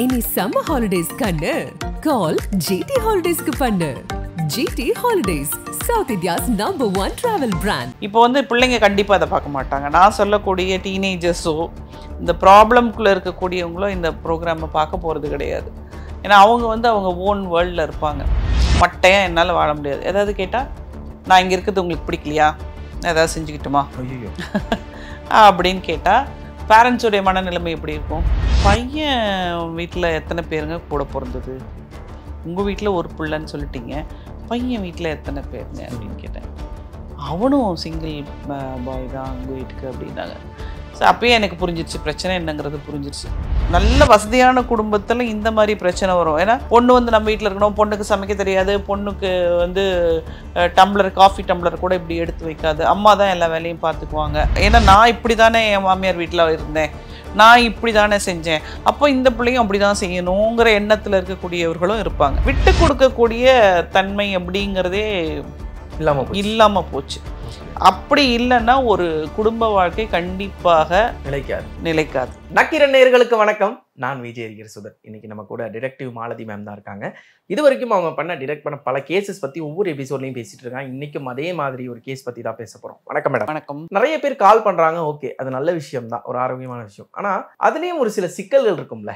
இனி summer holidays கண்ணு கால் GT ஹாலிடேஸ்க்கு பண்ணு GT Holidays South India's number one travel brand இப்போ வந்து பிள்ளைங்க கண்டிப்பாக அதை பார்க்க மாட்டாங்க நான் சொல்லக்கூடிய டீனேஜர்ஸோ இந்த ப்ராப்ளம்குள்ளே இருக்கக்கூடியவங்களோ இந்த ப்ரோக்ராமை பார்க்க போகிறது கிடையாது ஏன்னா அவங்க வந்து அவங்க ஓன் வேர்ல்டில் இருப்பாங்க மட்டையாக என்னால் வாழ முடியாது ஏதாவது கேட்டால் நான் இங்கே இருக்கிறது உங்களுக்கு பிடிக்கலையா ஏதாவது செஞ்சுக்கிட்டுமா அப்படின்னு கேட்டால் பேரண்ட்ஸுடைய மனநிலைமை எப்படி இருக்கும் பையன் வீட்டில் எத்தனை பேருங்க கூட பிறந்தது உங்கள் வீட்டில் ஒரு பிள்ளைன்னு சொல்லிட்டீங்க பையன் வீட்டில் எத்தனை பேருங்க அப்படின்னு கேட்டேன் அவனும் சிங்கிள் பாய் தான் உங்கள் வீட்டுக்கு அப்படின்னாங்க ஸோ அப்பயே எனக்கு புரிஞ்சிச்சு பிரச்சனை என்னங்கிறது புரிஞ்சிருச்சு நல்ல வசதியான குடும்பத்தில் இந்த மாதிரி பிரச்சனை வரும் ஏன்னா பொண்ணு வந்து நம்ம வீட்டில் இருக்கணும் பொண்ணுக்கு சமைக்க தெரியாது பொண்ணுக்கு வந்து டம்ளர் காஃபி டம்ளர் கூட இப்படி எடுத்து வைக்காது அம்மா தான் எல்லா வேலையும் பார்த்துக்குவாங்க ஏன்னா நான் இப்படி தானே என் மாமியார் வீட்டில் இருந்தேன் நான் இப்படி தானே செஞ்சேன் அப்போ இந்த பிள்ளையும் அப்படி தான் செய்யணுங்கிற எண்ணத்தில் இருக்கக்கூடியவர்களும் இருப்பாங்க விட்டு கொடுக்கக்கூடிய தன்மை அப்படிங்கிறதே இல்லாமல் இல்லாமல் போச்சு அப்படி இல்லைன்னா ஒரு குடும்ப வாழ்க்கை கண்டிப்பாக நிலைக்காது நிலைக்காது நக்கீரன் நேர்களுக்கு வணக்கம் நான் விஜய் அறிஞர் சுதர் இன்னைக்கு நம்ம கூட டிரெக்டிவ் மாலதி மேம் தான் இருக்காங்க இது வரைக்கும் அவங்க பண்ண டிரெக்ட் பண்ண பல கேசஸ் பத்தி ஒவ்வொரு எபிசோட்லையும் பேசிட்டு இருக்காங்க இன்னைக்கும் அதே மாதிரி ஒரு கேஸ் பத்தி தான் பேச போறோம் வணக்கம் மேடம் வணக்கம் நிறைய பேர் கால் பண்றாங்க ஓகே அது நல்ல விஷயம் தான் ஒரு ஆரோக்கியமான விஷயம் ஆனா அதுலயும் ஒரு சில சிக்கல்கள் இருக்கும்ல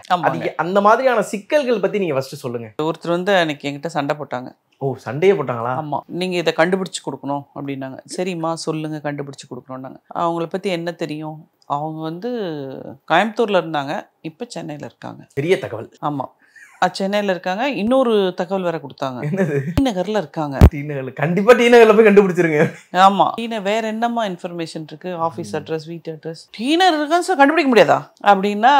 அந்த மாதிரியான சிக்கல்கள் பத்தி நீங்க ஃபஸ்ட்டு சொல்லுங்க ஒருத்தர் வந்து அன்னைக்கு என்கிட்ட சண்டை போட்டாங்க ஓ சண்டையே போட்டாங்களா ஆமாம் நீங்கள் இதை கண்டுபிடிச்சி கொடுக்கணும் அப்படின்னாங்க சரிம்மா சொல்லுங்கள் கண்டுபிடிச்சி கொடுக்கணும்னாங்க அவங்கள பற்றி என்ன தெரியும் அவங்க வந்து கோயம்புத்தூரில் இருந்தாங்க இப்போ சென்னையில் இருக்காங்க பெரிய தகவல் ஆமாம் சென்னையில் இருக்காங்க இன்னொரு தகவல் வேற கொடுத்தாங்க என்னது டி நகர்ல இருக்காங்க டி கண்டிப்பா டி போய் கண்டுபிடிச்சிருங்க ஆமா டீன வேற என்னமா இன்ஃபர்மேஷன் இருக்கு ஆஃபீஸ் அட்ரஸ் வீட்டு அட்ரஸ் டீனர் இருக்கான்னு சார் கண்டுபிடிக்க முடியாதா அப்படின்னா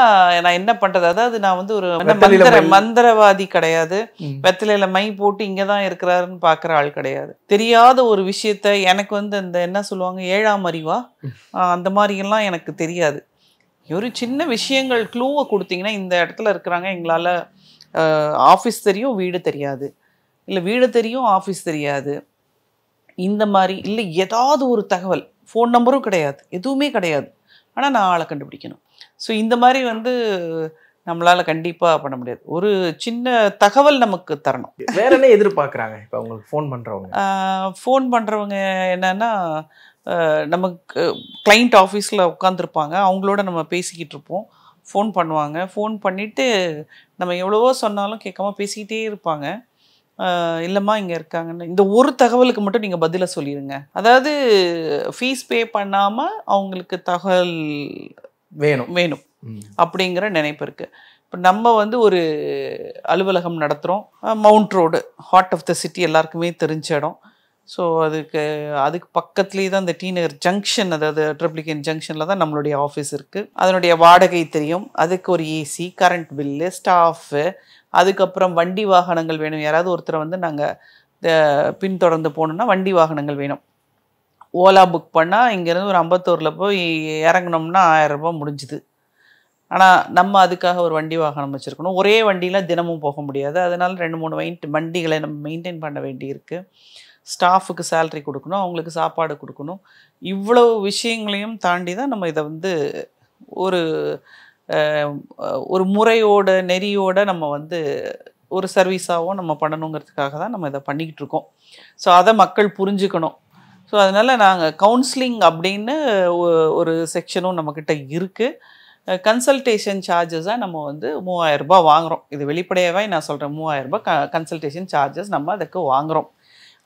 நான் என்ன பண்றது அதாவது நான் வந்து ஒரு மந்திர மந்திரவாதி கிடையாது வெத்தலையில மை போட்டு இங்கதான் தான் இருக்கிறாருன்னு பாக்குற ஆள் கிடையாது தெரியாத ஒரு விஷயத்த எனக்கு வந்து அந்த என்ன சொல்லுவாங்க ஏழாம் அறிவா அந்த மாதிரி எல்லாம் எனக்கு தெரியாது ஒரு சின்ன விஷயங்கள் க்ளூவை கொடுத்தீங்கன்னா இந்த இடத்துல இருக்கிறாங்க எங்களால் ஆஃபீஸ் தெரியும் வீடு தெரியாது இல்லை வீடு தெரியும் ஆஃபீஸ் தெரியாது இந்த மாதிரி இல்லை ஏதாவது ஒரு தகவல் ஃபோன் நம்பரும் கிடையாது எதுவுமே கிடையாது ஆனால் நான் ஆளை கண்டுபிடிக்கணும் ஸோ இந்த மாதிரி வந்து நம்மளால் கண்டிப்பாக பண்ண முடியாது ஒரு சின்ன தகவல் நமக்கு தரணும் வேற என்ன எதிர்பார்க்குறாங்க இப்போ அவங்களுக்கு ஃபோன் பண்ணுறவங்க ஃபோன் பண்ணுறவங்க என்னென்னா நமக்கு கிளைண்ட் ஆஃபீஸில் உட்காந்துருப்பாங்க அவங்களோட நம்ம பேசிக்கிட்டு இருப்போம் ஃபோன் பண்ணுவாங்க ஃபோன் பண்ணிவிட்டு நம்ம எவ்வளவோ சொன்னாலும் கேட்காம பேசிக்கிட்டே இருப்பாங்க இல்லைம்மா இங்கே இருக்காங்கன்னு இந்த ஒரு தகவலுக்கு மட்டும் நீங்கள் பதிலை சொல்லிடுங்க அதாவது ஃபீஸ் பே பண்ணாமல் அவங்களுக்கு தகவல் வேணும் வேணும் அப்படிங்கிற நினைப்பு இருக்குது இப்போ நம்ம வந்து ஒரு அலுவலகம் நடத்துகிறோம் mount road heart of the city எல்லாருக்குமே தெரிஞ்ச இடம் ஸோ அதுக்கு அதுக்கு பக்கத்துலேயே தான் இந்த டி நகர் ஜங்ஷன் அதாவது ட்ரிப்ளிகன் ஜங்ஷனில் தான் நம்மளுடைய ஆஃபீஸ் இருக்குது அதனுடைய வாடகை தெரியும் அதுக்கு ஒரு ஏசி கரண்ட் பில்லு ஸ்டாஃபு அதுக்கப்புறம் வண்டி வாகனங்கள் வேணும் யாராவது ஒருத்தரை வந்து நாங்கள் பின்தொடர்ந்து போகணுன்னா வண்டி வாகனங்கள் வேணும் ஓலா புக் பண்ணால் இங்கேருந்து ஒரு ஐம்பத்தோரில் போய் இறங்கினோம்னா ஆயரரூபா முடிஞ்சுது ஆனால் நம்ம அதுக்காக ஒரு வண்டி வாகனம் வச்சுருக்கணும் ஒரே வண்டியில் தினமும் போக முடியாது அதனால் ரெண்டு மூணு வண்டிகளை நம்ம மெயின்டைன் பண்ண வேண்டியிருக்கு ஸ்டாஃபுக்கு சேல்ரி கொடுக்கணும் அவங்களுக்கு சாப்பாடு கொடுக்கணும் இவ்வளவு விஷயங்களையும் தாண்டி தான் நம்ம இதை வந்து ஒரு ஒரு முறையோட நெறியோட நம்ம வந்து ஒரு சர்வீஸாகவும் நம்ம பண்ணணுங்கிறதுக்காக தான் நம்ம இதை பண்ணிக்கிட்டு இருக்கோம் ஸோ அதை மக்கள் புரிஞ்சுக்கணும் ஸோ அதனால் நாங்கள் கவுன்சிலிங் அப்படின்னு ஒரு செக்ஷனும் நம்மக்கிட்ட இருக்குது கன்சல்டேஷன் சார்ஜஸாக நம்ம வந்து மூவாயிரரூபா வாங்குகிறோம் இது வெளிப்படையாகவே நான் சொல்கிறேன் மூவாயிரரூபா க கன்சல்டேஷன் சார்ஜஸ் நம்ம அதுக்கு வாங்குகிறோம்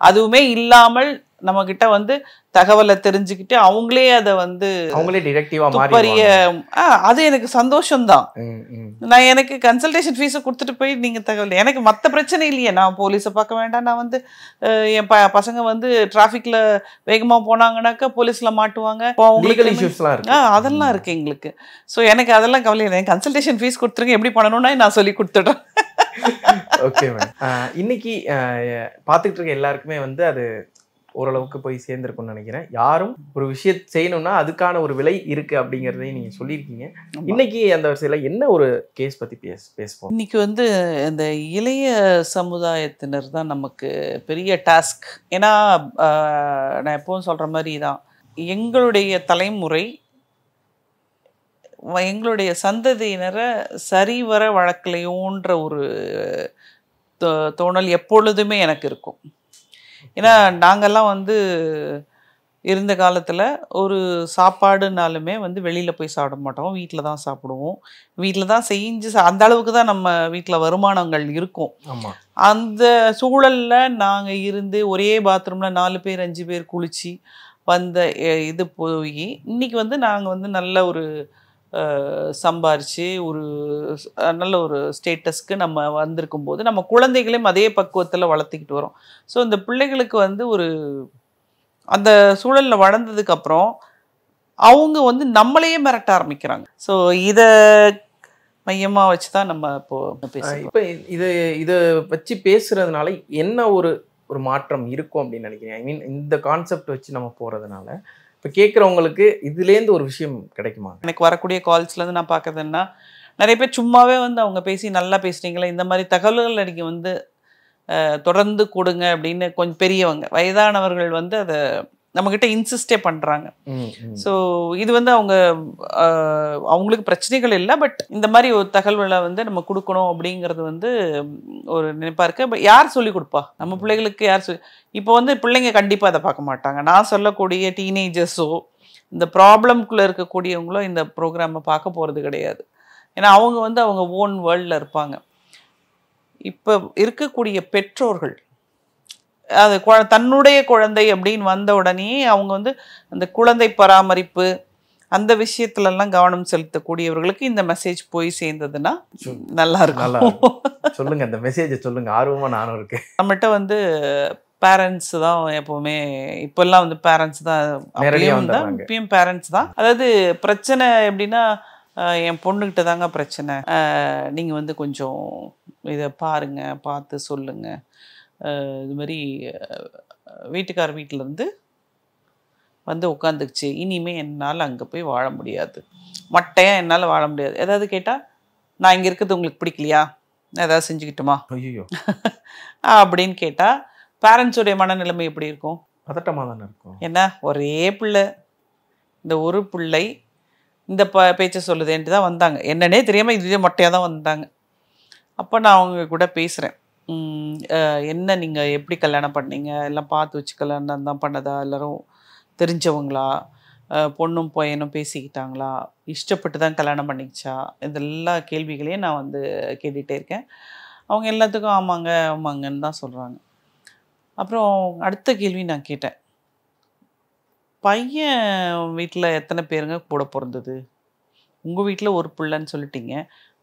அதுவுமே இல்லாமல் நம்ம கிட்ட வந்து தகவலை தெரிஞ்சுக்கிட்டு அவங்களே அதை வந்து அவங்களே டிடெக்டிவா பெரிய அது எனக்கு சந்தோஷம்தான் நான் எனக்கு கன்சல்டேஷன் ஃபீஸை கொடுத்துட்டு போய் நீங்கள் தகவல் எனக்கு மற்ற பிரச்சனை இல்லையே நான் போலீஸை பார்க்க வேண்டாம் நான் வந்து என் ப பசங்க வந்து டிராஃபிக்ல வேகமாக போனாங்கன்னாக்கா போலீஸில் மாட்டுவாங்க அதெல்லாம் இருக்கு எங்களுக்கு ஸோ எனக்கு அதெல்லாம் கவலை இல்லை கன்சல்டேஷன் ஃபீஸ் கொடுத்துருங்க எப்படி பண்ணணும்னா நான் சொல்லி கொடுத்துட்றேன் ஓகே மேம் இன்னைக்கு பார்த்துக்கிட்டு இருக்க எல்லாருக்குமே வந்து அது ஓரளவுக்கு போய் சேர்ந்துருக்கும்னு நினைக்கிறேன் யாரும் ஒரு விஷயம் செய்யணும்னா அதுக்கான ஒரு விலை இருக்கு அப்படிங்கிறதையும் நீங்க சொல்லியிருக்கீங்க இன்னைக்கு அந்த வரிசையில் என்ன ஒரு கேஸ் பத்தி பேச பேசுவோம் இன்னைக்கு வந்து இந்த இளைய சமுதாயத்தினர் தான் நமக்கு பெரிய டாஸ்க் ஏன்னா நான் எப்பவும் சொல்ற மாதிரி தான் எங்களுடைய தலைமுறை எங்களுடைய சந்ததியினரை சரிவர வழக்கலையோன்ற ஒரு தோணல் எப்பொழுதுமே எனக்கு இருக்கும் ஏன்னா நாங்கள்லாம் வந்து இருந்த காலத்தில் ஒரு சாப்பாடுனாலுமே வந்து வெளியில் போய் சாப்பிட மாட்டோம் வீட்டில் தான் சாப்பிடுவோம் வீட்டில் தான் செஞ்சு அந்த அளவுக்கு தான் நம்ம வீட்டில் வருமானங்கள் இருக்கும் அந்த சூழலில் நாங்கள் இருந்து ஒரே பாத்ரூமில் நாலு பேர் அஞ்சு பேர் குளித்து வந்த இது போய் இன்றைக்கி வந்து நாங்கள் வந்து நல்ல ஒரு சம்பாரித்து ஒரு நல்ல ஒரு ஸ்டேட்டஸ்க்கு நம்ம வந்திருக்கும் போது நம்ம குழந்தைகளையும் அதே பக்குவத்தில் வளர்த்துக்கிட்டு வரோம் ஸோ இந்த பிள்ளைகளுக்கு வந்து ஒரு அந்த சூழலில் வளர்ந்ததுக்கப்புறம் அவங்க வந்து நம்மளையே மிரட்ட ஆரம்பிக்கிறாங்க ஸோ இதை மையமாக வச்சு தான் நம்ம இப்போ பேசுகிறோம் இப்போ இது இதை வச்சு பேசுகிறதுனால என்ன ஒரு ஒரு மாற்றம் இருக்கும் அப்படின்னு நினைக்கிறேன் ஐ மீன் இந்த கான்செப்ட் வச்சு நம்ம போகிறதுனால இப்போ கேட்குறவங்களுக்கு இதுலேருந்து ஒரு விஷயம் கிடைக்குமா எனக்கு வரக்கூடிய கால்ஸ்லேருந்து நான் பார்க்குறதுன்னா நிறைய பேர் சும்மாவே வந்து அவங்க பேசி நல்லா பேசுகிறீங்களே இந்த மாதிரி தகவல்கள் எனக்கு வந்து தொடர்ந்து கொடுங்க அப்படின்னு கொஞ்சம் பெரியவங்க வயதானவர்கள் வந்து அதை கிட்ட இன்சிஸ்டே பண்ணுறாங்க ஸோ இது வந்து அவங்க அவங்களுக்கு பிரச்சனைகள் இல்லை பட் இந்த மாதிரி ஒரு தகவலை வந்து நம்ம கொடுக்கணும் அப்படிங்கிறது வந்து ஒரு நினைப்பா இருக்கு பட் யார் சொல்லி கொடுப்பா நம்ம பிள்ளைகளுக்கு யார் சொல்லி இப்போ வந்து பிள்ளைங்க கண்டிப்பாக அதை பார்க்க மாட்டாங்க நான் சொல்லக்கூடிய டீனேஜர்ஸோ இந்த ப்ராப்ளம்குள்ளே இருக்கக்கூடியவங்களோ இந்த ப்ரோக்ராமை பார்க்க போகிறது கிடையாது ஏன்னா அவங்க வந்து அவங்க ஓன் வேர்ல்டில் இருப்பாங்க இப்போ இருக்கக்கூடிய பெற்றோர்கள் அது தன்னுடைய குழந்தை அப்படின்னு வந்த உடனே அவங்க வந்து அந்த குழந்தை பராமரிப்பு அந்த விஷயத்துலலாம் கவனம் செலுத்தக்கூடியவர்களுக்கு இந்த மெசேஜ் போய் சேர்ந்ததுன்னா நல்லா இருக்கும் சொல்லுங்க இந்த மெசேஜ் சொல்லுங்க ஆர்வமாக நானும் இருக்கேன் நம்மகிட்ட வந்து பேரண்ட்ஸ் தான் எப்போவுமே இப்போல்லாம் வந்து பேரண்ட்ஸ் தான் தான் இப்பயும் பேரண்ட்ஸ் தான் அதாவது பிரச்சனை எப்படின்னா என் பொண்ணுகிட்ட தாங்க பிரச்சனை நீங்கள் வந்து கொஞ்சம் இதை பாருங்க பார்த்து சொல்லுங்கள் இது மாதிரி வீட்டுக்கார வீட்டிலேருந்து வந்து உட்காந்துக்குச்சு இனிமே என்னால் அங்கே போய் வாழ முடியாது மட்டையாக என்னால் வாழ முடியாது ஏதாவது கேட்டால் நான் இங்கே இருக்கிறது உங்களுக்கு பிடிக்கலையா ஏதாவது செஞ்சுக்கிட்டுமா ஐயோ அப்படின்னு கேட்டால் பேரண்ட்ஸுடைய மனநிலைமை எப்படி இருக்கும் பதட்டமாக தானே இருக்கும் என்ன ஒரே பிள்ளை இந்த ஒரு பிள்ளை இந்த ப பேச்சை சொல்லுதேன்ட்டு தான் வந்தாங்க என்னன்னே தெரியாமல் இதுவே மொட்டையாக தான் வந்தாங்க அப்போ நான் அவங்க கூட பேசுகிறேன் என்ன நீங்கள் எப்படி கல்யாணம் பண்ணீங்க எல்லாம் பார்த்து வச்சு கல்யாணம் தான் பண்ணதா எல்லோரும் தெரிஞ்சவங்களா பொண்ணும் பையனும் பேசிக்கிட்டாங்களா இஷ்டப்பட்டு தான் கல்யாணம் பண்ணிக்கிச்சா இதெல்லாம் கேள்விகளையும் நான் வந்து கேட்டுகிட்டே இருக்கேன் அவங்க எல்லாத்துக்கும் ஆமாங்க ஆமாங்கன்னு தான் சொல்கிறாங்க அப்புறம் அடுத்த கேள்வி நான் கேட்டேன் பையன் வீட்டில் எத்தனை பேருங்க கூட பிறந்தது உங்கள் வீட்டில் ஒரு பிள்ளைன்னு சொல்லிட்டீங்க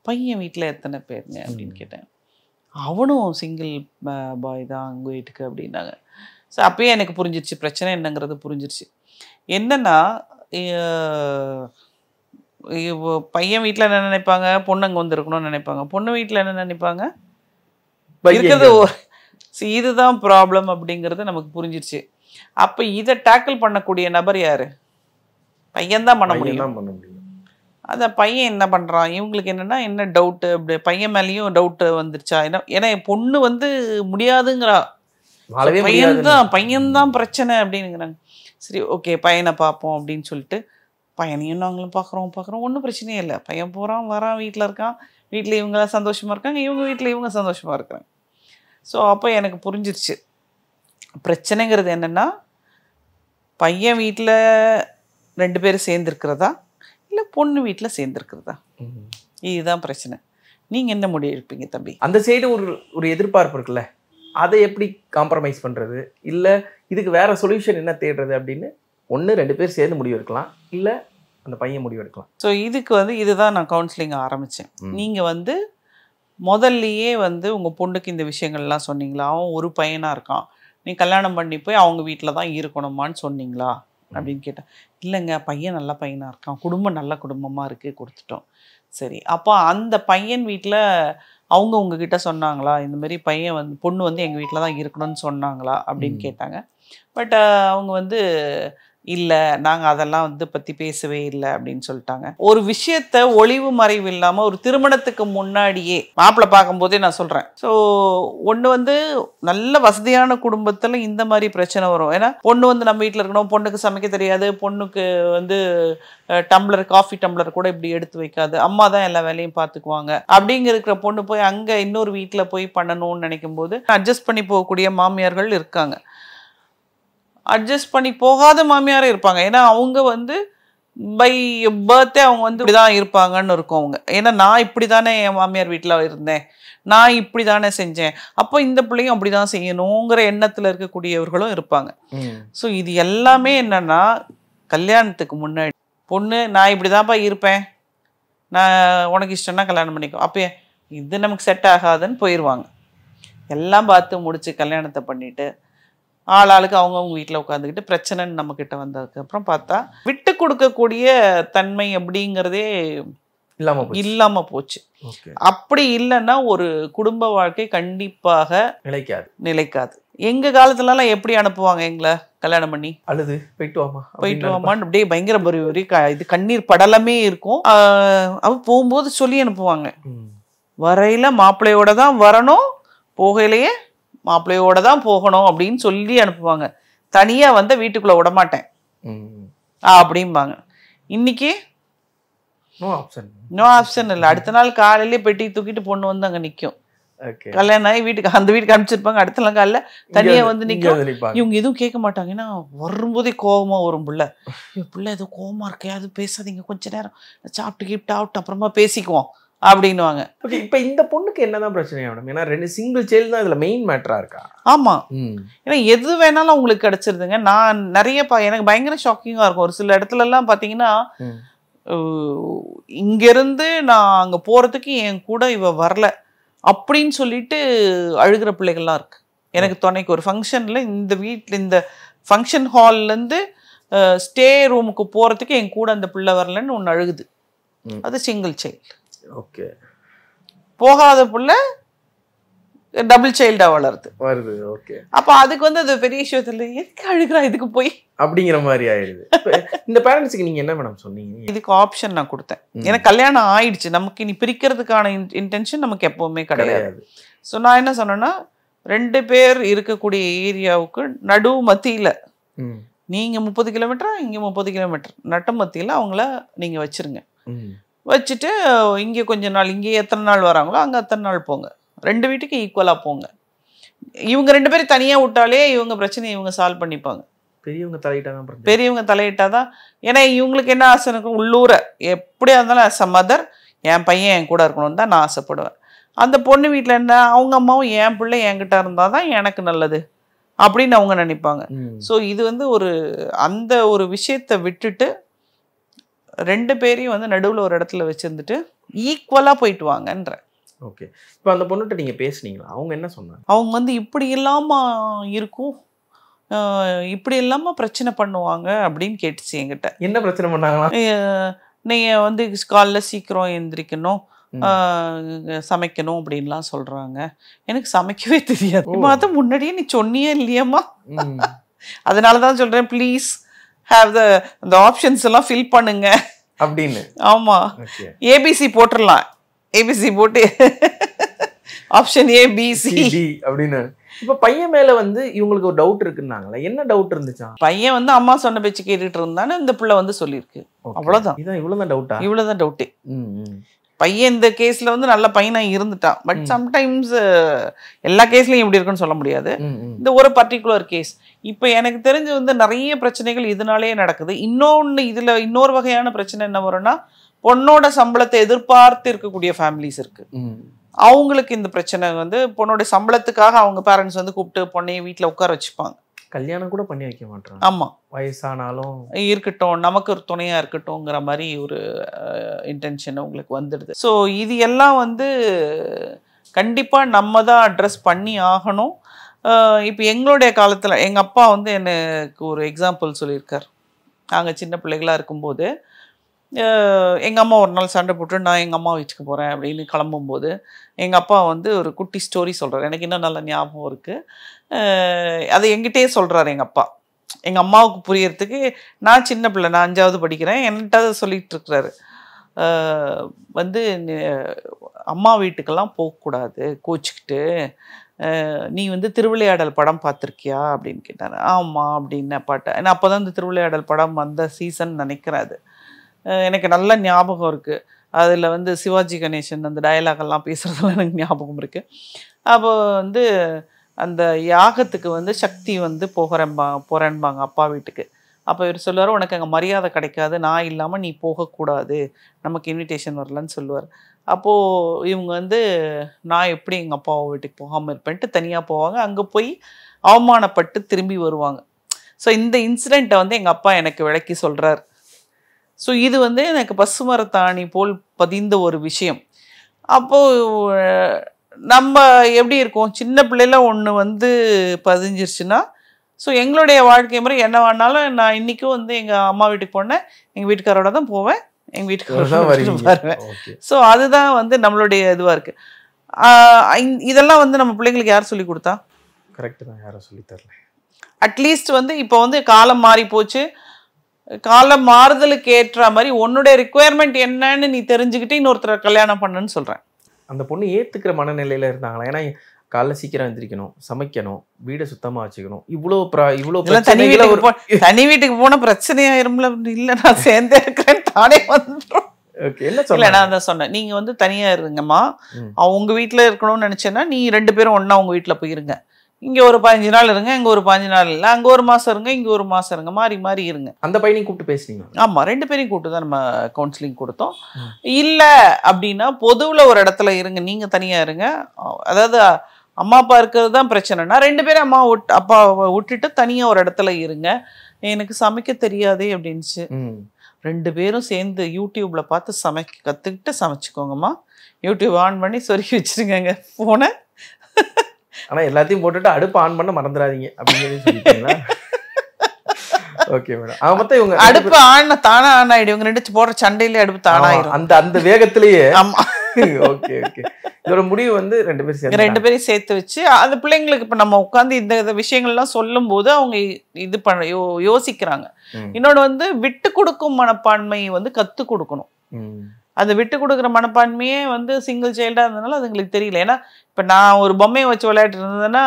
பையன் வீட்டில் எத்தனை பேருங்க அப்படின்னு கேட்டேன் அவனும் சிங்கிள் பாய் தான் அங்கே வீட்டுக்கு அப்படின்னாங்க ஸோ அப்பயே எனக்கு புரிஞ்சிருச்சு பிரச்சனை என்னங்கிறது புரிஞ்சிருச்சு என்னென்னா பையன் வீட்டில் என்ன நினைப்பாங்க பொண்ணு அங்கே வந்துருக்கணும்னு நினைப்பாங்க பொண்ணு வீட்டில் என்ன நினைப்பாங்க இருக்கிறது இதுதான் ப்ராப்ளம் அப்படிங்கிறது நமக்கு புரிஞ்சிருச்சு அப்போ இதை டேக்கிள் பண்ணக்கூடிய நபர் யார் பையன்தான் பண்ண முடியும் பண்ண முடியும் அந்த பையன் என்ன பண்ணுறான் இவங்களுக்கு என்னென்னா என்ன டவுட்டு அப்படி பையன் மேலேயும் டவுட்டு வந்துருச்சா ஏன்னா ஏன்னா என் பொண்ணு வந்து முடியாதுங்கிறா பையன்தான் பையன்தான் பிரச்சனை அப்படின்னுங்கிறாங்க சரி ஓகே பையனை பார்ப்போம் அப்படின்னு சொல்லிட்டு பையனையும் நாங்களும் பார்க்குறோம் பார்க்குறோம் ஒன்றும் பிரச்சனையே இல்லை பையன் போகிறான் வரான் வீட்டில் இருக்கான் வீட்டில் இவங்க சந்தோஷமாக இருக்காங்க இவங்க வீட்டில் இவங்க சந்தோஷமாக இருக்கிறாங்க ஸோ அப்போ எனக்கு புரிஞ்சிருச்சு பிரச்சனைங்கிறது என்னென்னா பையன் வீட்டில் ரெண்டு பேரும் சேர்ந்துருக்கிறதா இல்லை பொண்ணு வீட்டில் சேர்ந்துருக்குறதா இதுதான் பிரச்சனை நீங்கள் என்ன முடிவு எடுப்பீங்க தம்பி அந்த சைடு ஒரு ஒரு எதிர்பார்ப்பு இருக்குல்ல அதை எப்படி காம்ப்ரமைஸ் பண்ணுறது இல்லை இதுக்கு வேறு சொல்யூஷன் என்ன தேடுறது அப்படின்னு ஒன்று ரெண்டு பேர் சேர்ந்து முடிவு எடுக்கலாம் இல்லை அந்த பையன் முடிவு எடுக்கலாம் ஸோ இதுக்கு வந்து இதுதான் நான் கவுன்சிலிங் ஆரம்பித்தேன் நீங்கள் வந்து முதல்லையே வந்து உங்கள் பொண்ணுக்கு இந்த விஷயங்கள்லாம் சொன்னீங்களா அவன் ஒரு பையனாக இருக்கான் நீ கல்யாணம் பண்ணி போய் அவங்க வீட்டில் தான் இருக்கணுமான்னு சொன்னீங்களா அப்படின்னு கேட்டேன் இல்லைங்க பையன் நல்ல பையனாக இருக்கான் குடும்பம் நல்ல குடும்பமாக இருக்குது கொடுத்துட்டோம் சரி அப்போ அந்த பையன் வீட்டில் அவங்க உங்ககிட்ட சொன்னாங்களா இந்த மாதிரி பையன் வந்து பொண்ணு வந்து எங்கள் வீட்டில் தான் இருக்கணும்னு சொன்னாங்களா அப்படின்னு கேட்டாங்க பட் அவங்க வந்து இல்லை நாங்கள் அதெல்லாம் வந்து பற்றி பேசவே இல்லை அப்படின்னு சொல்லிட்டாங்க ஒரு விஷயத்த ஒளிவு மறைவு இல்லாமல் ஒரு திருமணத்துக்கு முன்னாடியே மாப்பிள்ளை பார்க்கும்போதே நான் சொல்கிறேன் ஸோ ஒன்று வந்து நல்ல வசதியான குடும்பத்தில் இந்த மாதிரி பிரச்சனை வரும் ஏன்னா பொண்ணு வந்து நம்ம வீட்டில் இருக்கணும் பொண்ணுக்கு சமைக்க தெரியாது பொண்ணுக்கு வந்து டம்ளர் காஃபி டம்ளர் கூட இப்படி எடுத்து வைக்காது அம்மா தான் எல்லா வேலையும் பார்த்துக்குவாங்க அப்படிங்க இருக்கிற பொண்ணு போய் அங்கே இன்னொரு வீட்டில் போய் பண்ணணும்னு நினைக்கும் போது அட்ஜஸ்ட் பண்ணி போகக்கூடிய மாமியார்கள் இருக்காங்க அட்ஜஸ்ட் பண்ணி போகாத மாமியாரும் இருப்பாங்க ஏன்னா அவங்க வந்து பை பர்த்டே அவங்க வந்து இப்படி தான் இருப்பாங்கன்னு இருக்கும் அவங்க ஏன்னா நான் இப்படி தானே என் மாமியார் வீட்டில் இருந்தேன் நான் இப்படி தானே செஞ்சேன் அப்போ இந்த பிள்ளையும் அப்படி தான் செய்யணுங்கிற எண்ணத்தில் இருக்கக்கூடியவர்களும் இருப்பாங்க ஸோ இது எல்லாமே என்னென்னா கல்யாணத்துக்கு முன்னாடி பொண்ணு நான் இப்படி தான்ப்பா இருப்பேன் நான் உனக்கு இஷ்டம்னா கல்யாணம் பண்ணிக்கோ அப்போ இது நமக்கு செட் ஆகாதுன்னு போயிடுவாங்க எல்லாம் பார்த்து முடிச்சு கல்யாணத்தை பண்ணிவிட்டு ஆளாளுக்கு அவங்கவுங்க வீட்டில் உட்காந்துக்கிட்டு பிரச்சனைன்னு நம்மக்கிட்ட வந்ததுக்கப்புறம் பார்த்தா விட்டு கொடுக்கக்கூடிய தன்மை அப்படிங்கிறதே இல்லாமல் இல்லாமல் போச்சு அப்படி இல்லைன்னா ஒரு குடும்ப வாழ்க்கை கண்டிப்பாக நிலைக்காது நிலைக்காது எங்க காலத்துலலாம் எப்படி அனுப்புவாங்க எங்களை கல்யாணம் பண்ணி அழுது போயிட்டு வாமா போயிட்டு வாமான்னு அப்படியே பயங்கர ஒரு இது கண்ணீர் படலமே இருக்கும் அவன் போகும்போது சொல்லி அனுப்புவாங்க வரையில மாப்பிள்ளையோட தான் வரணும் போகையிலேயே மாப்பிள்ளையோட தான் போகணும் அப்படின்னு சொல்லி அனுப்புவாங்க தனியாக வந்து வீட்டுக்குள்ளே விடமாட்டேன் அப்படிம்பாங்க இன்னைக்கு நோ ஆப்ஷன் நோ ஆப்ஷன் இல்லை அடுத்த நாள் காலையிலே பெட்டி தூக்கிட்டு பொண்ணு வந்து அங்கே நிற்கும் கல்யாணம் ஆகி வீட்டுக்கு அந்த வீட்டுக்கு அனுப்பிச்சிருப்பாங்க அடுத்த நாள் காலைல தனியா வந்து நிற்கும் இவங்க எதுவும் கேட்க மாட்டாங்க ஏன்னா வரும்போதே கோபமாக வரும் பிள்ளை பிள்ளை எதுவும் கோபமாக இருக்கே அது பேசாதீங்க கொஞ்ச நேரம் சாப்பிட்டு கீப்ட் அப்புறமா பேசிக்குவோம் அப்படின்னுவாங்க ஓகே இப்போ இந்த பொண்ணுக்கு என்னதான் பிரச்சனை மேடம் ஏன்னா ரெண்டு சிங்கிள் சைல்டு தான் இதில் மெயின் மேட்டராக இருக்கா ஆமாம் ஏன்னா எது வேணாலும் அவங்களுக்கு கிடச்சிருதுங்க நான் நிறைய எனக்கு பயங்கர ஷாக்கிங்காக இருக்கும் ஒரு சில இடத்துலலாம் பார்த்தீங்கன்னா இங்கேருந்து நான் அங்கே போகிறதுக்கு என் கூட இவ வரல அப்படின்னு சொல்லிட்டு அழுகிற பிள்ளைகள்லாம் இருக்கு எனக்கு துணைக்கு ஒரு ஃபங்க்ஷனில் இந்த வீட்டில் இந்த ஃபங்க்ஷன் ஹால்லேருந்து ஸ்டே ரூமுக்கு போகிறதுக்கு என் கூட அந்த பிள்ளை வரலன்னு ஒன்று அழுகுது அது சிங்கிள் சைல்டு ஓகே போகாத புள்ள டபுள் சைல்டா வளருது வருது ஓகே அப்ப அதுக்கு வந்து அது பெரிய விஷயத்துல எதுக்கு அழுகிறா இதுக்கு போய் அப்படிங்கிற மாதிரி ஆயிடுது இந்த பேரண்ட்ஸுக்கு நீங்க என்ன மேடம் சொன்னீங்க இதுக்கு ஆப்ஷன் நான் கொடுத்தேன் ஏன்னா கல்யாணம் ஆயிடுச்சு நமக்கு இனி பிரிக்கிறதுக்கான இன்டென்ஷன் நமக்கு எப்பவுமே கிடையாது ஸோ நான் என்ன சொன்னேன்னா ரெண்டு பேர் இருக்கக்கூடிய ஏரியாவுக்கு நடு மத்தியில நீங்க முப்பது கிலோமீட்டர் இங்க முப்பது கிலோமீட்டர் நட்டு மத்தியில அவங்கள நீங்க வச்சிருங்க வச்சுட்டு இங்கே கொஞ்ச நாள் இங்கே எத்தனை நாள் வராங்களோ அங்கே அத்தனை நாள் போங்க ரெண்டு வீட்டுக்கு ஈக்குவலாக போங்க இவங்க ரெண்டு பேரும் தனியாக விட்டாலே இவங்க பிரச்சனையை இவங்க சால்வ் பண்ணிப்பாங்க பெரியவங்க தலையிட்டாதான் பெரியவங்க தலையிட்டாதான் ஏன்னா இவங்களுக்கு என்ன ஆசை இருக்கும் உள்ளூர எப்படியா இருந்தாலும் ஆஸ் அ மதர் என் பையன் என் கூட இருக்கணும்னு தான் நான் ஆசைப்படுவேன் அந்த பொண்ணு வீட்டில் என்ன அவங்க அம்மாவும் என் பிள்ளை என்கிட்ட இருந்தால் தான் எனக்கு நல்லது அப்படின்னு அவங்க நினைப்பாங்க ஸோ இது வந்து ஒரு அந்த ஒரு விஷயத்தை விட்டுட்டு ரெண்டு பேரையும் வந்து நடுவில் ஒரு இடத்துல வச்சுருந்துட்டு ஈக்குவலாக போயிட்டு வாங்கன்ற ஓகே இப்போ அந்த பொண்ணுகிட்ட நீங்கள் பேசுனீங்களா அவங்க என்ன சொன்னாங்க அவங்க வந்து இப்படி இல்லாமல் இருக்கும் இப்படி இல்லாமல் பிரச்சனை பண்ணுவாங்க அப்படின்னு கேட்டுச்சு என்கிட்ட என்ன பிரச்சனை பண்ணாங்களா நீங்கள் வந்து காலைல சீக்கிரம் எந்திரிக்கணும் சமைக்கணும் அப்படின்லாம் சொல்கிறாங்க எனக்கு சமைக்கவே தெரியாது அதை முன்னாடியே நீ சொன்னியே இல்லையம்மா அதனால தான் சொல்கிறேன் ப்ளீஸ் ஹாவ் த இந்த ஆப்ஷன்ஸ் எல்லாம் ஃபில் பண்ணுங்க அப்படின்னு ஆமா ஏபிசி போட்டுடலாம் ஏபிசி போட்டு ஆப்ஷன் ஏ பிசி அப்படின்னு இப்ப பையன் மேல வந்து இவங்களுக்கு ஒரு டவுட் இருக்குன்னாங்களே என்ன டவுட் இருந்துச்சா பையன் வந்து அம்மா சொன்ன பேச்சு கேட்டுட்டு இருந்தானே இந்த பிள்ளை வந்து சொல்லியிருக்கு அவ்வளவுதான் இதான் இவ்வளவுதான் டவுட்டா இவ்வளவுதான் டவுட்டு பையன் இந்த கேஸ்ல வந்து நல்ல பையனாக இருந்துட்டான் பட் சம்டைம்ஸ் எல்லா கேஸ்லையும் எப்படி இருக்குன்னு சொல்ல முடியாது இந்த ஒரு பர்டிகுலர் கேஸ் இப்போ எனக்கு தெரிஞ்சு வந்து நிறைய பிரச்சனைகள் இதனாலேயே நடக்குது இன்னொன்று இதில் இன்னொரு வகையான பிரச்சனை என்ன வரும்னா பொண்ணோட சம்பளத்தை எதிர்பார்த்து இருக்கக்கூடிய ஃபேமிலிஸ் இருக்கு அவங்களுக்கு இந்த பிரச்சனை வந்து பொண்ணோட சம்பளத்துக்காக அவங்க பேரண்ட்ஸ் வந்து கூப்பிட்டு பொண்ணையை வீட்டில் உட்கார வச்சுப்பாங்க கல்யாணம் கூட பண்ணி வைக்க மாட்டோம் ஆமாம் வயசானாலும் இருக்கட்டும் நமக்கு ஒரு துணையாக இருக்கட்டும்ங்கிற மாதிரி ஒரு இன்டென்ஷன் உங்களுக்கு வந்துடுது ஸோ இது எல்லாம் வந்து கண்டிப்பாக நம்ம தான் அட்ரஸ் பண்ணி ஆகணும் இப்போ எங்களுடைய காலத்தில் எங்கள் அப்பா வந்து எனக்கு ஒரு எக்ஸாம்பிள் சொல்லியிருக்கார் நாங்கள் சின்ன பிள்ளைகளாக இருக்கும்போது எங்கள் அம்மா ஒரு நாள் சண்டை போட்டு நான் எங்கள் அம்மா வீட்டுக்கு போகிறேன் அப்படின்னு கிளம்பும்போது எங்கள் அப்பா வந்து ஒரு குட்டி ஸ்டோரி சொல்கிறார் எனக்கு இன்னும் நல்ல ஞாபகம் இருக்குது அதை எங்கிட்டே சொல்கிறாரு எங்கள் அப்பா எங்கள் அம்மாவுக்கு புரியறதுக்கு நான் சின்ன பிள்ளை நான் அஞ்சாவது படிக்கிறேன் என்கிட்ட சொல்லிகிட்டு இருக்கிறாரு வந்து அம்மா வீட்டுக்கெல்லாம் போகக்கூடாது கோச்சிக்கிட்டு நீ வந்து திருவிளையாடல் படம் பார்த்துருக்கியா அப்படின்னு கேட்டார் ஆமாம் அப்படின்னு பாட்டேன் ஏன்னா அப்போ தான் இந்த திருவிளையாடல் படம் வந்த சீசன் நினைக்கிறாரு எனக்கு நல்ல ஞாபகம் இருக்குது அதில் வந்து சிவாஜி கணேசன் அந்த டயலாகெல்லாம் பேசுகிறதுலாம் எனக்கு ஞாபகம் இருக்குது அப்போ வந்து அந்த யாகத்துக்கு வந்து சக்தி வந்து போகிறம்பா போகிறேன்பாங்க அப்பா வீட்டுக்கு அப்போ இவர் சொல்லுவார் உனக்கு அங்கே மரியாதை கிடைக்காது நான் இல்லாமல் நீ போகக்கூடாது நமக்கு இன்விடேஷன் வரலன்னு சொல்லுவார் அப்போது இவங்க வந்து நான் எப்படி எங்கள் அப்பாவை வீட்டுக்கு போகாமல் இருப்பேன்ட்டு தனியாக போவாங்க அங்கே போய் அவமானப்பட்டு திரும்பி வருவாங்க ஸோ இந்த இன்சிடெண்ட்டை வந்து எங்கள் அப்பா எனக்கு விளக்கி சொல்கிறார் ஸோ இது வந்து எனக்கு பசுமரத்தாணி போல் பதிந்த ஒரு விஷயம் அப்போது நம்ம எப்படி இருக்கோம் சின்ன பிள்ளைல ஒன்று வந்து பதிஞ்சிருச்சுன்னா ஸோ எங்களுடைய வாழ்க்கை முறை என்ன வேணாலும் நான் இன்றைக்கும் வந்து எங்கள் அம்மா வீட்டுக்கு போனேன் எங்கள் வீட்டுக்காரோட தான் போவேன் எங்கள் வீட்டுக்காரோட வருவேன் ஸோ அதுதான் வந்து நம்மளுடைய இதுவாக இருக்குது இதெல்லாம் வந்து நம்ம பிள்ளைங்களுக்கு யார் சொல்லி கொடுத்தா கரெக்டு தான் யாரும் சொல்லி தரல அட்லீஸ்ட் வந்து இப்போ வந்து காலம் மாறி போச்சு காலம் மாறுதலுக்கு ஏற்ற மாதிரி உன்னுடைய ரெக்குயர்மெண்ட் என்னன்னு நீ தெரிஞ்சுக்கிட்டு இன்னொருத்தரை கல்யாணம் பண்ணுன்னு சொல்கிறேன் அந்த பொண்ணு ஏற்றுக்கிற மனநிலையில் இருந்தாங்களா ஏன்னா காலைல சீக்கிரம் எழுந்திரிக்கணும் சமைக்கணும் வீடை சுத்தமா வச்சுக்கணும் இவ்வளோ இவ்வளோ தனி வீட்டுக்கு தனி வீட்டுக்கு போன பிரச்சனையாயிரும்ல இல்லை நான் சேர்ந்தே இருக்கிறேன் தானே வந்துடும் இல்லை நான் தான் சொன்னேன் நீங்கள் வந்து தனியாக இருங்கம்மா அவங்க வீட்டில் இருக்கணும்னு நினச்சேன்னா நீ ரெண்டு பேரும் ஒன்றா உங்கள் வீட்டில் போயிருங்க இங்கே ஒரு பதினஞ்சு நாள் இருங்க இங்கே ஒரு பதினஞ்சு நாள் இல்லை அங்கே ஒரு மாதம் இருங்க இங்கே ஒரு மாதம் இருங்க மாறி மாறி இருங்க அந்த பையனையும் கூப்பிட்டு பேசுனீங்க ஆமாம் ரெண்டு பேரையும் கூப்பிட்டு தான் நம்ம கவுன்சிலிங் கொடுத்தோம் இல்லை அப்படின்னா பொதுவில் ஒரு இடத்துல இருங்க நீங்கள் தனியாக இருங்க அதாவது அம்மா அப்பா இருக்கிறது தான் பிரச்சனைனா ரெண்டு பேரும் அம்மா விட்டு அப்பாவை விட்டுட்டு தனியாக ஒரு இடத்துல இருங்க எனக்கு சமைக்க தெரியாதே அப்படின்ச்சு ரெண்டு பேரும் சேர்ந்து யூடியூப்பில் பார்த்து சமைக்க கற்றுக்கிட்டு சமைச்சிக்கோங்கம்மா யூடியூப் ஆன் பண்ணி சொருக்கி வச்சுருங்க ஃபோனை ஆனால் எல்லாத்தையும் போட்டுட்டு அடுப்பு ஆன் பண்ண மறந்துடாதீங்க அப்படிங்கிறது சொல்லிட்டீங்களா ஓகே மேடம் அவன் மொத்தம் இவங்க அடுப்பு ஆன தானா ஆன் ஆயிடும் இவங்க ரெண்டு போடுற சண்டையிலே அடுப்பு தானா ஆயிடும் அந்த அந்த வேகத்திலேயே ஆமா ஓகே ஓகே இதோட முடிவு வந்து ரெண்டு பேரும் சேர்த்து ரெண்டு பேரும் சேர்த்து வச்சு அந்த பிள்ளைங்களுக்கு இப்போ நம்ம உட்காந்து இந்த இந்த விஷயங்கள்லாம் சொல்லும் போது அவங்க இது பண்ண யோ யோசிக்கிறாங்க இன்னொன்று வந்து விட்டு கொடுக்கும் மனப்பான்மையை வந்து கத்து கொடுக்கணும் அந்த விட்டு கொடுக்குற மனப்பான்மையே வந்து சிங்கிள் சைல்டாக இருந்ததுனால அதுங்களுக்கு தெரியல ஏன்னா இப்போ நான் ஒரு பொம்மையை வச்சு விளையாட்டு இருந்ததுன்னா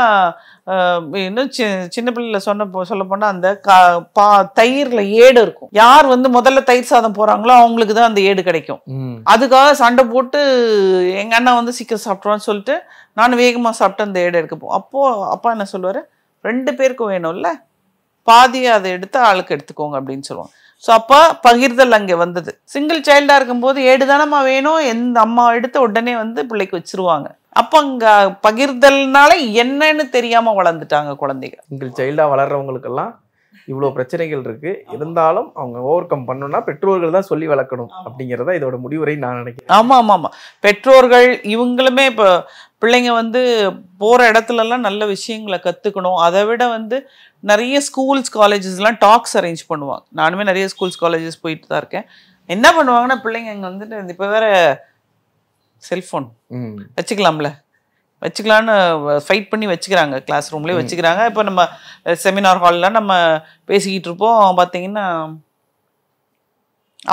இன்னும் சி சின்ன பிள்ளைல சொன்ன சொல்ல போனால் அந்த கா பா தயிரில் ஏடு இருக்கும் யார் வந்து முதல்ல தயிர் சாதம் போகிறாங்களோ அவங்களுக்கு தான் அந்த ஏடு கிடைக்கும் அதுக்காக சண்டை போட்டு எங்கள் அண்ணன் வந்து சீக்கிரம் சாப்பிட்ருவான்னு சொல்லிட்டு நான் வேகமாக சாப்பிட்டு அந்த ஏடு எடுக்கப்போம் அப்போது அப்பா என்ன சொல்லுவார் ரெண்டு பேருக்கும் வேணும்ல பாதியை அதை எடுத்து ஆளுக்கு எடுத்துக்கோங்க அப்படின்னு சொல்லுவாங்க ஸோ அப்போ பகிர்தல் அங்கே வந்தது சிங்கிள் சைல்டாக இருக்கும்போது ஏடு தானம்மா வேணும் எந்த அம்மா எடுத்து உடனே வந்து பிள்ளைக்கு வச்சிருவாங்க அப்போ அங்கே பகிர்தல்னால என்னன்னு தெரியாமல் வளர்ந்துட்டாங்க குழந்தைங்க சிங்கிள் சைல்டாக வளர்றவங்களுக்கெல்லாம் இவ்வளோ பிரச்சனைகள் இருக்குது இருந்தாலும் அவங்க ஓவர் கம் பண்ணணும்னா பெற்றோர்கள் தான் சொல்லி வளர்க்கணும் அப்படிங்கிறத இதோட முடிவுரை நான் நினைக்கிறேன் ஆமாம் ஆமாம் ஆமாம் பெற்றோர்கள் இவங்களுமே இப்போ பிள்ளைங்க வந்து போகிற இடத்துலலாம் நல்ல விஷயங்களை கற்றுக்கணும் அதை விட வந்து நிறைய ஸ்கூல்ஸ் காலேஜஸ்லாம் டாக்ஸ் அரேஞ்ச் பண்ணுவாங்க நானுமே நிறைய ஸ்கூல்ஸ் காலேஜஸ் போயிட்டு தான் இருக்கேன் என்ன பண்ணுவாங்கன்னா பிள்ளைங்க இங்கே வந்துட்டு இப்போ வேற செல்ஃபோன் வச்சுக்கலாம்ல வச்சுக்கலான்னு ஃபைட் பண்ணி வச்சுக்கிறாங்க கிளாஸ் ரூம்லேயே வச்சுக்கிறாங்க இப்போ நம்ம செமினார் ஹால்லாம் நம்ம பேசிக்கிட்டு இருப்போம் பார்த்தீங்கன்னா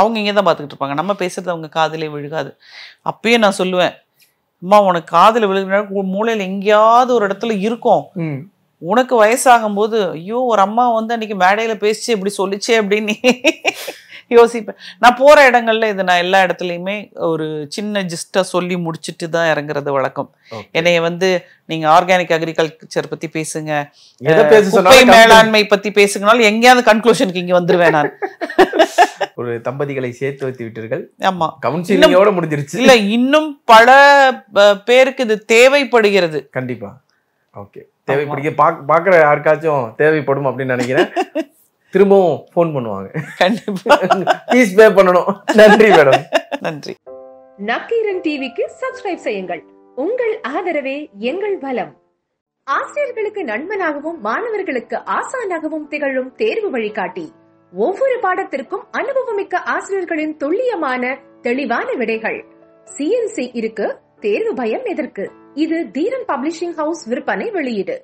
அவங்க இங்கே தான் பார்த்துக்கிட்டு இருப்பாங்க நம்ம பேசுகிறது அவங்க காதலே விழுகாது அப்பயே நான் சொல்லுவேன் அம்மா உனக்கு காதில் விழுகிற மூளையில் எங்கேயாவது ஒரு இடத்துல இருக்கும் உனக்கு வயசாகும் போது ஐயோ ஒரு அம்மா வந்து அன்னைக்கு மேடையில் பேசிச்சு இப்படி சொல்லிச்சே அப்படின்னு யோசிப்பேன் நான் போகிற இடங்கள்ல இது நான் எல்லா இடத்துலையுமே ஒரு சின்ன ஜிஸ்ட்டாக சொல்லி முடிச்சுட்டு தான் இறங்குறது வழக்கம் என்னைய வந்து நீங்கள் ஆர்கானிக் அக்ரிகல்ச்சர் பற்றி பேசுங்க குப்பை மேலாண்மை பற்றி பேசுங்கனாலும் எங்கேயாவது கன்க்ளூஷனுக்கு இங்கே வந்துடுவேன் நான் ஒரு தம்பதிகளை சேர்த்து வைத்து விட்டீர்கள் ஆமா கவுன்சிலிங்கோட முடிஞ்சிருச்சு இல்ல இன்னும் பல பேருக்கு இது தேவைப்படுகிறது கண்டிப்பா ஓகே தேவைப்படுகிற பாக்குற யாருக்காச்சும் தேவைப்படும் அப்படின்னு நினைக்கிறேன் திரும்பவும் ஃபோன் பண்ணுவாங்க பே பண்ணணும் நன்றி மேடம் நன்றி நக்கீரன் டிவிக்கு சப்ஸ்கிரைப் செய்யுங்கள் உங்கள் ஆதரவே எங்கள் பலம் ஆசிரியர்களுக்கு நண்பனாகவும் மாணவர்களுக்கு ஆசானாகவும் திகழும் தேர்வு வழிகாட்டி ஒவ்வொரு பாடத்திற்கும் அனுபவமிக்க ஆசிரியர்களின் துல்லியமான தெளிவான விடைகள் சிஎன்சி இருக்கு தேர்வு பயம் எதற்கு இது தீரன் பப்ளிஷிங் ஹவுஸ் விற்பனை வெளியீடு